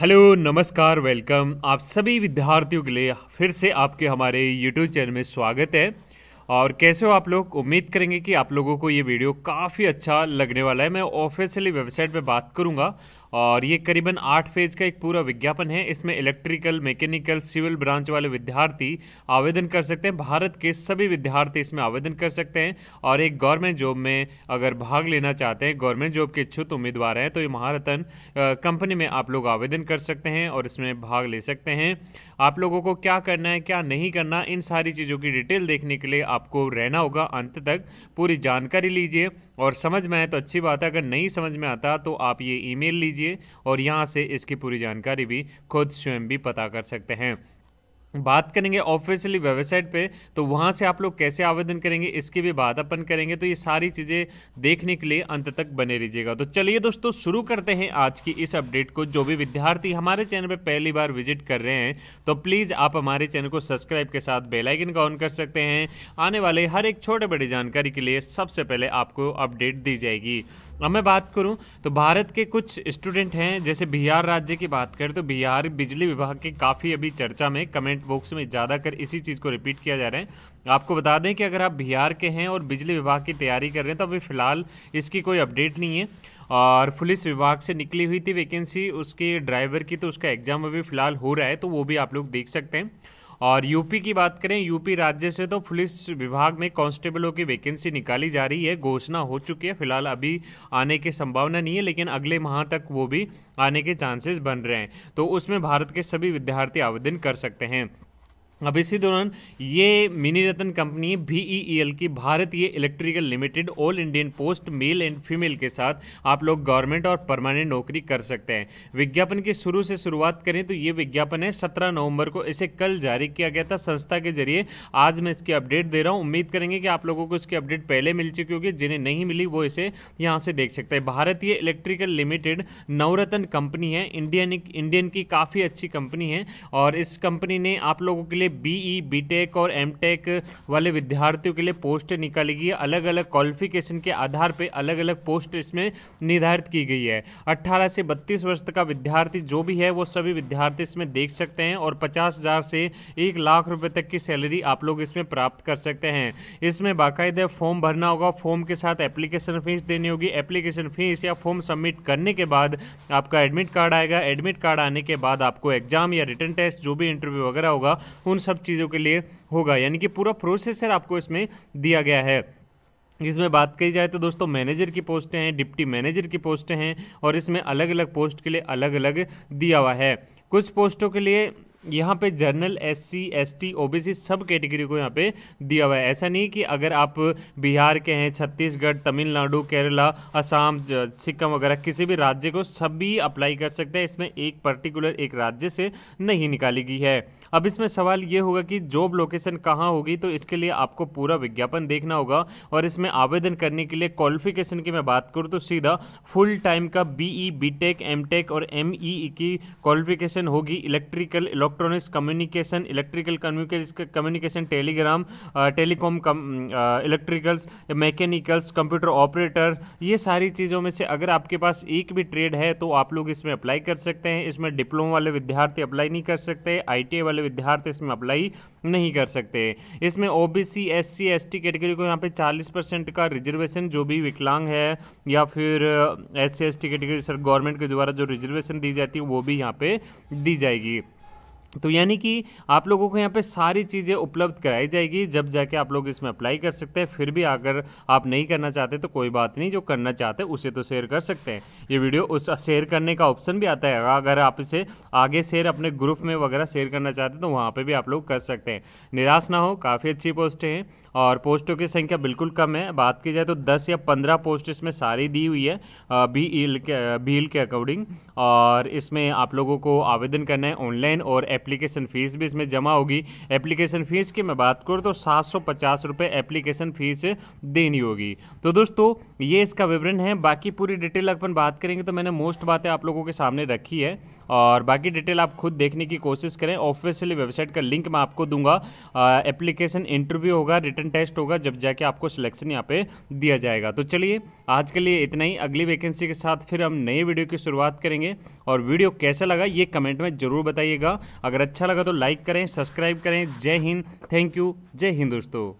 hello नमस्कार welcome आप सभी विद्यार्थियों के लिए फिर से आपके हमारे यूट्यूब चैनल में स्वागत है और कैसे हो आप लोग उम्मीद करेंगे कि आप लोगों को ये वीडियो काफ़ी अच्छा लगने वाला है मैं ऑफिशियली वेबसाइट पे बात करूँगा और ये करीबन आठ फेज का एक पूरा विज्ञापन है इसमें इलेक्ट्रिकल मैकेनिकल सिविल ब्रांच वाले विद्यार्थी आवेदन कर सकते हैं भारत के सभी विद्यार्थी इसमें आवेदन कर सकते हैं और एक गवर्नमेंट जॉब में अगर भाग लेना चाहते हैं गवर्नमेंट जॉब के इच्छुक उम्मीदवार हैं तो ये महारतन कंपनी में आप लोग आवेदन कर सकते हैं और इसमें भाग ले सकते हैं आप लोगों को क्या करना है क्या नहीं करना इन सारी चीज़ों की डिटेल देखने के लिए आपको रहना होगा अंत तक पूरी जानकारी लीजिए और समझ में आए तो अच्छी बात है अगर नहीं समझ में आता तो आप ये ईमेल लीजिए कीजिए और यहाँ से इसकी पूरी जानकारी भी खुद स्वयं भी पता कर सकते हैं बात करेंगे ऑफिशियली वेबसाइट पे तो वहाँ से आप लोग कैसे आवेदन करेंगे इसकी भी बात अपन करेंगे तो ये सारी चीज़ें देखने के लिए अंत तक बने रहिएगा तो चलिए दोस्तों शुरू करते हैं आज की इस अपडेट को जो भी विद्यार्थी हमारे चैनल पे पहली बार विजिट कर रहे हैं तो प्लीज़ आप हमारे चैनल को सब्सक्राइब के साथ बेलाइकन का ऑन कर सकते हैं आने वाले हर एक छोटे बड़े जानकारी के लिए सबसे पहले आपको अपडेट दी जाएगी अब मैं बात करूं तो भारत के कुछ स्टूडेंट हैं जैसे बिहार राज्य की बात करें तो बिहार बिजली विभाग के काफ़ी अभी चर्चा में कमेंट बॉक्स में ज़्यादा कर इसी चीज़ को रिपीट किया जा रहा है आपको बता दें कि अगर आप बिहार के हैं और बिजली विभाग की तैयारी कर रहे हैं तो अभी फ़िलहाल इसकी कोई अपडेट नहीं है और पुलिस विभाग से निकली हुई थी वैकेंसी उसके ड्राइवर की तो उसका एग्ज़ाम अभी फ़िलहाल हो रहा है तो वो भी आप लोग देख सकते हैं और यूपी की बात करें यूपी राज्य से तो पुलिस विभाग में कांस्टेबलों की वैकेंसी निकाली जा रही है घोषणा हो चुकी है फिलहाल अभी आने की संभावना नहीं है लेकिन अगले माह तक वो भी आने के चांसेस बन रहे हैं तो उसमें भारत के सभी विद्यार्थी आवेदन कर सकते हैं अब इसी दौरान ये mini ratna company L e e की Bharatiya electrical limited all Indian post male and female के साथ आप लोग गवर्नमेंट और परमानेंट नौकरी कर सकते हैं विज्ञापन की शुरू से शुरुआत करें तो ये विज्ञापन है सत्रह नवंबर को इसे कल जारी किया गया था संस्था के जरिए आज मैं इसकी अपडेट दे रहा हूँ उम्मीद करेंगे कि आप लोगों को इसकी अपडेट पहले मिल चुकी होगी जिन्हें नहीं मिली वो इसे यहाँ से देख सकते हैं Bharatiya electrical limited Navratna company है इंडियन इंडियन की काफ़ी अच्छी कंपनी है और इस कंपनी ने आप लोगों के लिए बीई बीटेक और एमटेक वाले विद्यार्थियों के लिए पोस्ट गई अलग अलग क्वालिफिकेशन के आधार पर अलग अलग पोस्ट इसमें निर्धारित की गई है 18 से 32 वर्ष का विद्यार्थी जो भी है वो सभी विद्यार्थी इसमें देख सकते हैं और पचास हज़ार से एक लाख रुपए तक की सैलरी आप लोग इसमें प्राप्त कर सकते हैं इसमें बाकायदा फॉर्म भरना होगा फॉर्म के साथ एप्लीकेशन फीस देनी होगी एप्लीकेशन फीस या फॉर्म सबमिट करने के बाद आपका एडमिट कार्ड आएगा एडमिट कार्ड आने के बाद आपको एग्जाम या रिटर्न टेस्ट जो भी इंटरव्यू वगैरह होगा उन सब चीज़ों के लिए होगा यानी कि पूरा प्रोसेसर आपको इसमें दिया गया है इसमें बात की जाए तो दोस्तों मैनेजर की पोस्टें हैं डिप्टी मैनेजर की पोस्टें हैं और इसमें अलग अलग पोस्ट के लिए अलग अलग दिया हुआ है कुछ पोस्टों के लिए यहाँ पे general S C S T O B C सब कैटेगरी को यहाँ पे दिया हुआ है ऐसा नहीं कि अगर आप बिहार के हैं छत्तीसगढ़ तमिलनाडु केरला असम सिक्किम वगैरह किसी भी राज्य को सभी अप्लाई कर सकते हैं इसमें एक पर्टिकुलर एक राज्य से नहीं निकाली गई है अब इसमें सवाल ये होगा कि जॉब लोकेशन कहाँ होगी तो इसके लिए आपको पूरा विज्ञापन देखना होगा और इसमें आवेदन करने के लिए क्वालिफिकेशन की मैं बात करूँ तो सीधा फुल टाइम का बीई एम टेक और एम ई ई की क्वालिफिकेशन होगी electrical electronics communication electrical communication telegram telecom electricals mechanicals computer operator ये सारी चीज़ों में से अगर आपके पास एक भी ट्रेड है तो आप लोग इसमें अप्लाई कर सकते हैं इसमें डिप्लोमा वाले विद्यार्थी अप्लाई नहीं कर सकते आई वाले वाले विद्यार्थी इसमें अप्लाई नहीं कर सकते इसमें O B C S C S T category को यहाँ पे 40 परसेंट का रिजर्वेशन जो भी विकलांग है या फिर S C S T category sir government के द्वारा जो रिजर्वेशन दी जाती है वो भी यहाँ पे दी जाएगी तो यानी कि आप लोगों को यहाँ पे सारी चीज़ें उपलब्ध कराई जाएगी जब जाके आप लोग इसमें अप्लाई कर सकते हैं फिर भी अगर आप नहीं करना चाहते तो कोई बात नहीं जो करना चाहते उसे तो शेयर कर सकते हैं ये वीडियो उस शेयर करने का ऑप्शन भी आता है अगर आप इसे आगे शेयर अपने ग्रुप में वगैरह शेयर करना चाहते तो वहाँ पर भी आप लोग कर सकते हैं निराश ना हो काफ़ी अच्छी पोस्टें हैं और पोस्टों की संख्या बिल्कुल कम है बात की जाए तो 10 या 15 पोस्ट इसमें सारी दी हुई है बी बी के अकॉर्डिंग और इसमें आप लोगों को आवेदन करना है ऑनलाइन और एप्लीकेशन फ़ीस भी इसमें जमा होगी एप्लीकेशन फ़ीस की मैं बात करूँ तो सात सौ पचास रुपये एप्लीकेशन फ़ीस देनी होगी तो दोस्तों ये इसका विवरण है बाकी पूरी डिटेल अपन बात करेंगे तो मैंने मोस्ट बातें आप लोगों के सामने रखी है और बाकी डिटेल आप खुद देखने की कोशिश करें ऑफिशियली वेबसाइट का लिंक मैं आपको दूंगा एप्लीकेशन इंटरव्यू होगा रिटर्न टेस्ट होगा जब जाके आपको सिलेक्शन यहाँ पे दिया जाएगा तो चलिए आज के लिए इतना ही अगली वैकेंसी के साथ फिर हम नए वीडियो की शुरुआत करेंगे और वीडियो कैसा लगा ये कमेंट में ज़रूर बताइएगा अगर अच्छा लगा तो लाइक करें सब्सक्राइब करें जय हिंद थैंक यू जय हिंद दोस्तों